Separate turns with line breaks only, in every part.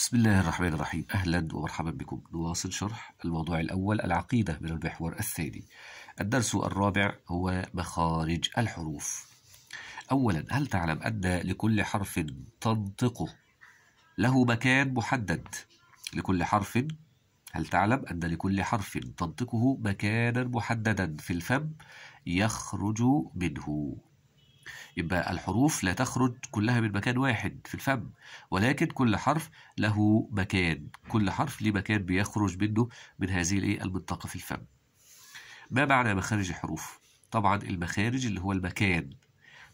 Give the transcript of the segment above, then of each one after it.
بسم الله الرحمن الرحيم أهلا ومرحبا بكم نواصل شرح الموضوع الأول العقيدة من المحور الثاني الدرس الرابع هو مخارج الحروف أولا هل تعلم أن لكل حرف تنطقه له مكان محدد لكل حرف هل تعلم أن لكل حرف تنطقه مكانا محددا في الفم يخرج منه يبقى الحروف لا تخرج كلها من مكان واحد في الفم ولكن كل حرف له مكان كل حرف له مكان بيخرج منه من هذه الايه المنطقه في الفم ما معنى مخارج الحروف طبعا المخارج اللي هو المكان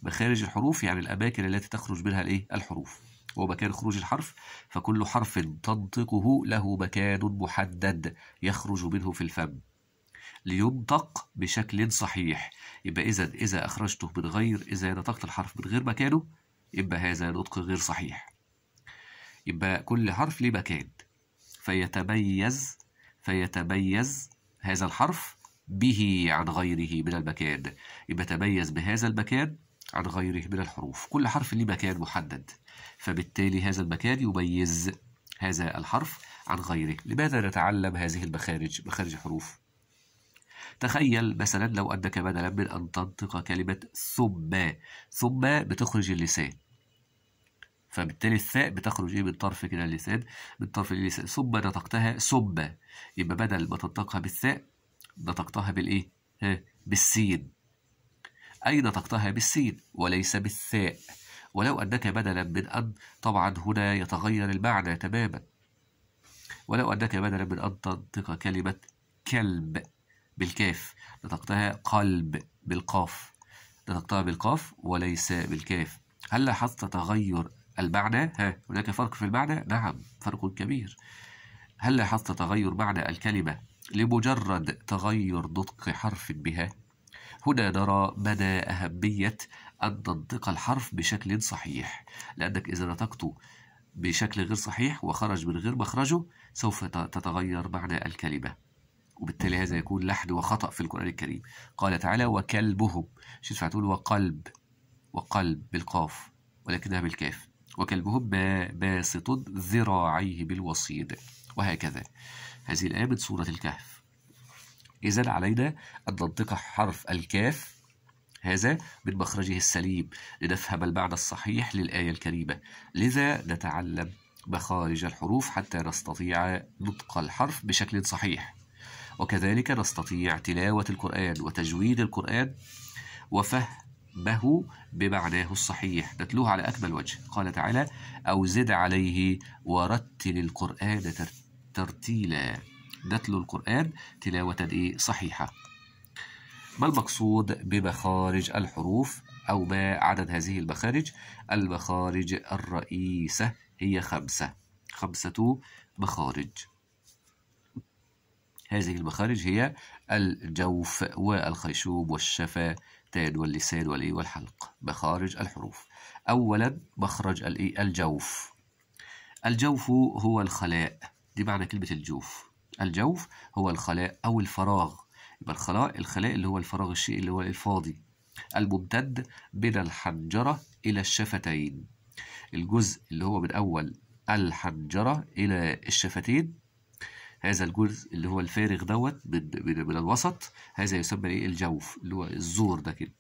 مخارج الحروف يعني الاماكن التي تخرج منها الايه الحروف هو مكان خروج الحرف فكل حرف تنطقه له مكان محدد يخرج منه في الفم لينطق بشكل صحيح يبقى إذا إذا أخرجته بتغير إذا نطقت الحرف بتغير مكانه يبقى هذا نطق غير صحيح يبقى كل حرف ليه مكان فيتميز فيتميز هذا الحرف به عن غيره من المكان يبقى تميز بهذا المكان عن غيره من الحروف كل حرف ليه مكان محدد فبالتالي هذا المكان يميز هذا الحرف عن غيره لماذا نتعلم هذه المخارج مخارج الحروف تخيل مثلا لو أنك بدلا من أن تنطق كلمة ثم ثم بتخرج اللسان فبالتالي الثاء بتخرج ايه من طرف كده اللسان من طرف اللسان ثم نطقتها ثم يبقى بدل ما تنطقها بالثاء نطقتها بالايه؟ بالسين اي نطقتها بالسين وليس بالثاء ولو انك بدلا من ان طبعا هنا يتغير المعنى تماما ولو انك بدلا من ان تنطق كلمه كلب بالكاف نطقتها قلب بالقاف نطقتها بالقاف وليس بالكاف هل لاحظت تغير المعنى؟ ها هناك فرق في المعنى؟ نعم فرق كبير هل لاحظت تغير معنى الكلمة لمجرد تغير نطق حرف بها؟ هنا نرى مدى أهمية أن ننطق الحرف بشكل صحيح لأنك إذا نطقته بشكل غير صحيح وخرج من غير مخرجه سوف تتغير معنى الكلمة وبالتالي هذا يكون لحد وخطأ في القرآن الكريم قال تعالى وكلبهم مش ينفع تقول وقلب وقلب بالقاف ولكنها بالكاف وكلبهم باسط ذراعيه بالوصيد وهكذا هذه الآية من سورة الكهف إذا علينا أن ننطق حرف الكاف هذا من مخرجه السليم لنفهم المعنى الصحيح للآية الكريمة لذا نتعلم مخارج الحروف حتى نستطيع نطق الحرف بشكل صحيح وكذلك نستطيع تلاوة القرآن وتجويد القرآن وفهمه بمعناه الصحيح نتلوه على أكمل وجه قال تعالى أو زد عليه ورتل القرآن ترتيلا نتلو القرآن تلاوة إيه صحيحة ما المقصود بمخارج الحروف أو ما عدد هذه المخارج المخارج الرئيسة هي خمسة خمسة مخارج هذه المخارج هي الجوف والخيشوب والشفتان واللسان والإيه والحلق مخارج الحروف أولا مخرج الإيه الجوف الجوف هو الخلاء دي معنى كلمة الجوف الجوف هو الخلاء أو الفراغ يبقى الخلاء الخلاء اللي هو الفراغ الشيء اللي هو الفاضي الممتد من الحنجرة إلى الشفتين الجزء اللي هو من أول الحنجرة إلى الشفتين هذا الجزء اللي هو الفارغ دوت من الوسط هذا يسمى ايه الجوف اللي هو الزور ده كده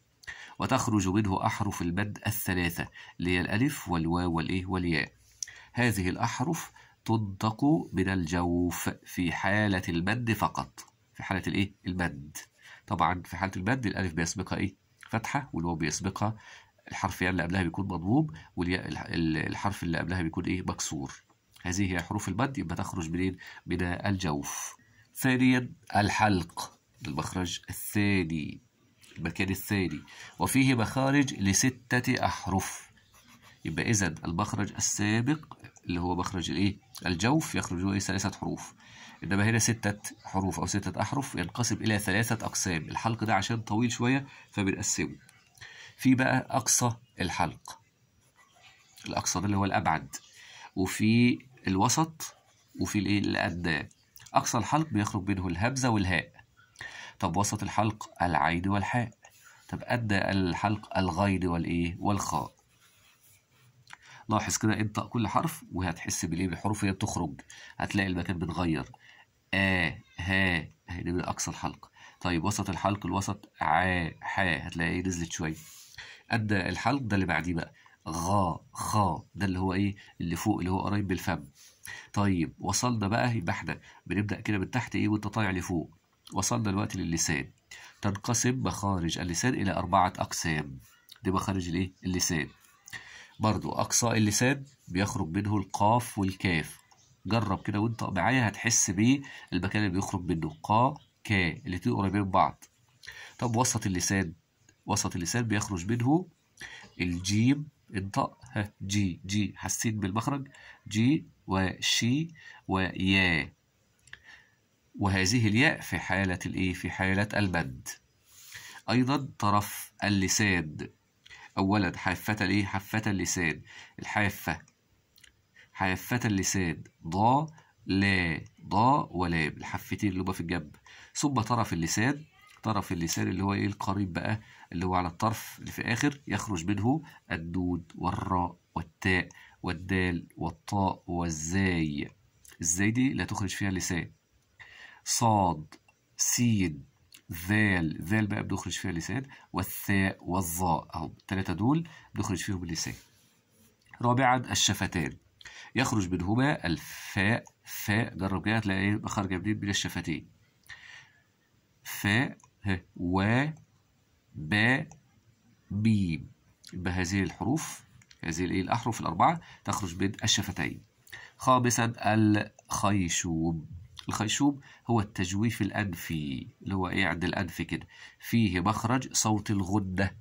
وتخرج منه أحرف المد الثلاثة اللي هي الألف والواو والإيه والياء هذه الأحرف تنطق من الجوف في حالة المد فقط في حالة الإيه المد طبعا في حالة المد الألف بيسبقها إيه فتحة والواو بيسبقها الحرف يعني اللي قبلها بيكون مضموم والياء الحرف اللي قبلها بيكون إيه مكسور هذه هي حروف البد يبقى تخرج منين من الجوف ثانيا الحلق المخرج الثاني المكان الثاني وفيه مخارج لستة أحرف يبقى إذا المخرج السابق اللي هو مخرج الإيه؟ الجوف يخرج له إيه؟ ثلاثة حروف إنما هنا ستة حروف أو ستة أحرف ينقسم إلى ثلاثة أقسام الحلق ده عشان طويل شوية فبنقسمه في بقى أقصى الحلق الأقصى ده اللي هو الأبعد وفي الوسط وفي الايه اللي اقصى الحلق بيخرج بينه الهمزه والهاء طب وسط الحلق العيد والحاء طب ادى الحلق الغيد والايه والخاء لاحظ كده انطق كل حرف وهتحس بالايه بالحروف هي بتخرج هتلاقي المكان بيتغير آ ها ده دي اقصى الحلق طيب وسط الحلق الوسط ع ح هتلاقي إيه؟ نزلت شويه ادى الحلق ده اللي بعديه بقى غا خا ده اللي هو ايه اللي فوق اللي هو قريب بالفم طيب وصلنا بقى يبقى احنا بنبدا كده من تحت ايه وانت طالع لفوق وصلنا دلوقتي للسان تنقسم مخارج اللسان الى اربعه اقسام دي مخارج الايه اللسان برضو اقصى اللسان بيخرج منه القاف والكاف جرب كده وانت معايا هتحس بيه المكان اللي بيخرج منه قا كا الاتنين قريبين من بعض طب وسط اللسان وسط اللسان بيخرج منه الجيم الضاء ها جي جي حسيت بالمخرج جي وشي ويا وهذه الياء في حالة الإيه؟ في حالة المد أيضا طرف اللسان أولا حافة الإيه؟ حافة اللسان الحافة حافة اللسان ضا لا ضا ولا الحفتين اللي هما في الجنب ثم طرف اللسان طرف اللسان اللي هو ايه القريب بقى اللي هو على الطرف اللي في اخر يخرج منه الدود والراء والتاء والدال والطاء والزاي الزاي دي لا تخرج فيها لسان صاد سين ذال ذال بقى بنخرج فيها لسان والثاء والظاء اهو الثلاثه دول بنخرج فيهم اللسان رابعا الشفتان يخرج منهما الفاء فاء جرب كده هتلاقي خارجه منين من الشفتين فاء و ب ب بهذه الحروف هذه الايه الاحرف الاربعه تخرج بيد الشفتين خامسا الخيشوب الخيشوب هو التجويف الانفي اللي هو ايه عند الانف كده فيه مخرج صوت الغده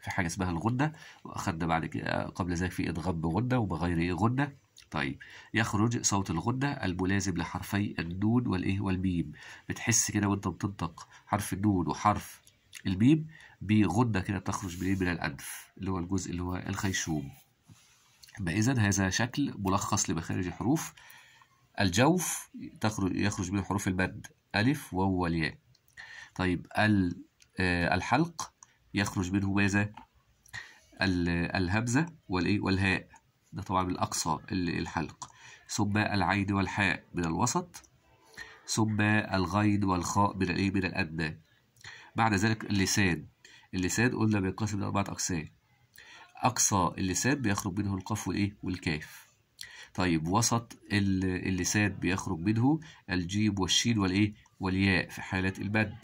في حاجه اسمها الغده واخدنا بعد كده قبل ذلك في ادغام بغده وبغير ايه غده طيب يخرج صوت الغدة الملازم لحرفي الدود والإيه والبيب بتحس كده وأنت بتنطق حرف الدود وحرف البيب بغدة كده بتخرج من إيه؟ من الأنف اللي هو الجزء اللي هو الخيشوم إذا هذا شكل ملخص لمخارج الحروف الجوف تخرج يخرج من حروف المد ألف وهو والياء طيب آه، الحلق يخرج منه ماذا؟ الهمزة والإيه والهاء ده طبعا بالأقصى الحلق ثم العين والحاء من الوسط ثم الغيد والخاء من الإيه من الأدنى بعد ذلك اللسان اللسان قلنا بينقسم لأربعة أقسام أقصى اللسان بيخرج منه القاف والإيه والكاف طيب وسط اللسان بيخرج منه الجيم والشين والإيه والياء في حالة البد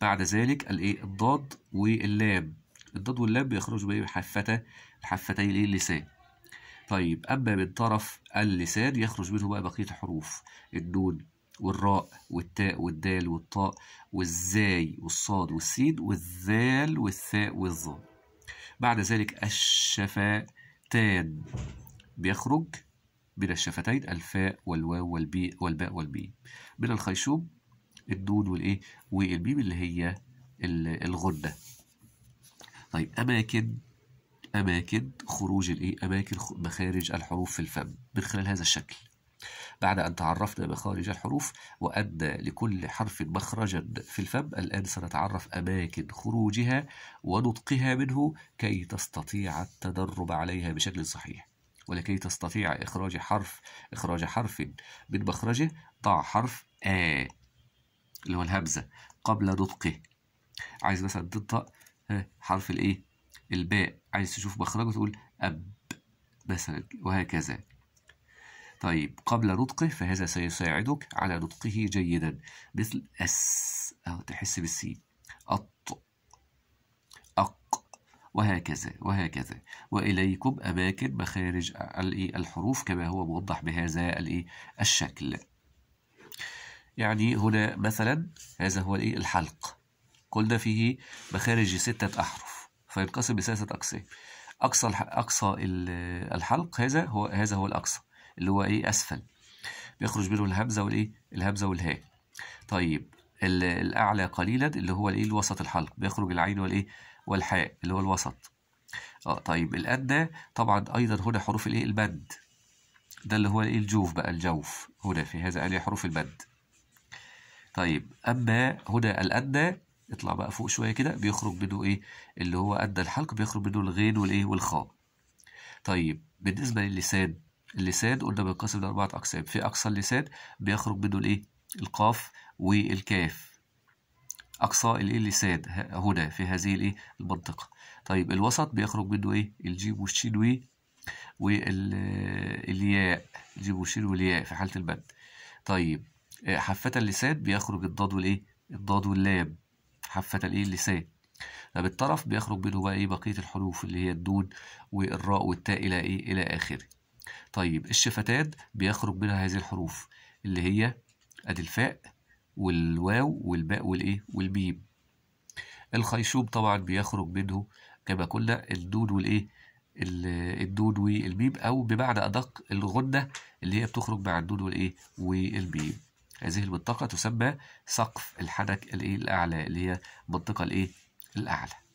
بعد ذلك الإيه الضاد واللام الضاد واللام بيخرجوا بإيه حفتي الحفتين الإيه اللسان طيب أما من طرف اللسان يخرج منه بقى بقية الحروف النون والراء والتاء والدال والطاء والزاي والصاد والسين والذال والثاء والظاء بعد ذلك الشفتان بيخرج من الشفتين الفاء والواو والبي والباء والبي من الخيشوم الدون والايه والبيب اللي هي الغده طيب اماكن أماكن خروج الإيه؟ أماكن مخارج الحروف في الفم من خلال هذا الشكل بعد أن تعرفنا مخارج الحروف وأن لكل حرف مخرجا في الفم الآن سنتعرف أماكن خروجها ونطقها منه كي تستطيع التدرب عليها بشكل صحيح ولكي تستطيع إخراج حرف إخراج حرف من مخرجه ضع حرف آ اللي هو الهمزة قبل نطقه عايز مثلا تنطق حرف الإيه الباء عايز تشوف مخرجه تقول أب مثلا وهكذا طيب قبل نطقه فهذا سيساعدك على نطقه جيدا مثل أس أو تحس بالسين أط أق وهكذا وهكذا وإليكم أماكن مخارج إيه، الحروف كما هو موضح بهذا إيه، الشكل يعني هنا مثلا هذا هو إيه، الحلق قلنا فيه مخارج ستة أحرف فينقسم لثلاثة أقسام أقصى أقصى الحلق هذا هو هذا هو الأقصى اللي هو إيه أسفل بيخرج منه الهمزة والإيه الهمزة والهاء طيب الأعلى قليلا اللي هو الإيه الوسط الحلق بيخرج العين والإيه والحاء اللي هو الوسط اه طيب الأدنى طبعا أيضا هنا حروف الإيه البد ده اللي هو الإيه الجوف بقى الجوف هنا في هذا أنا حروف البد طيب أما هنا الأدنى اطلع بقى فوق شويه كده بيخرج بدو ايه اللي هو ادى الحلق بيخرج بدو الغين والايه والخاء طيب بالنسبه للسان اللسان قلنا بينقسم لاربعه اقسام في اقصى اللسان بيخرج بدو الايه القاف والكاف اقصى الايه اللسان هنا في هذه الايه المنطقه طيب الوسط بيخرج منه ايه الجيم والشين و والياء الجيم والشين والياء في حاله البد طيب آه، حافه اللسان بيخرج الضاد والايه الضاد واللام حافة الايه اللسان طب الطرف بيخرج منه بقى ايه بقية الحروف اللي هي الدون والراء والتاء إلى ايه إلى آخره. طيب الشفتات بيخرج منها هذه الحروف اللي هي أدي الفاء والواو والباء والإيه والميم. الخيشوم طبعا بيخرج منه كما قلنا الدون والإيه الدون والميم أو بمعنى أدق الغده اللي هي بتخرج مع الدون والإيه والميم. هذه البطاقة تسمى سقف الحنك الإيه الأعلى اللي هي البطاقة الإيه الأعلى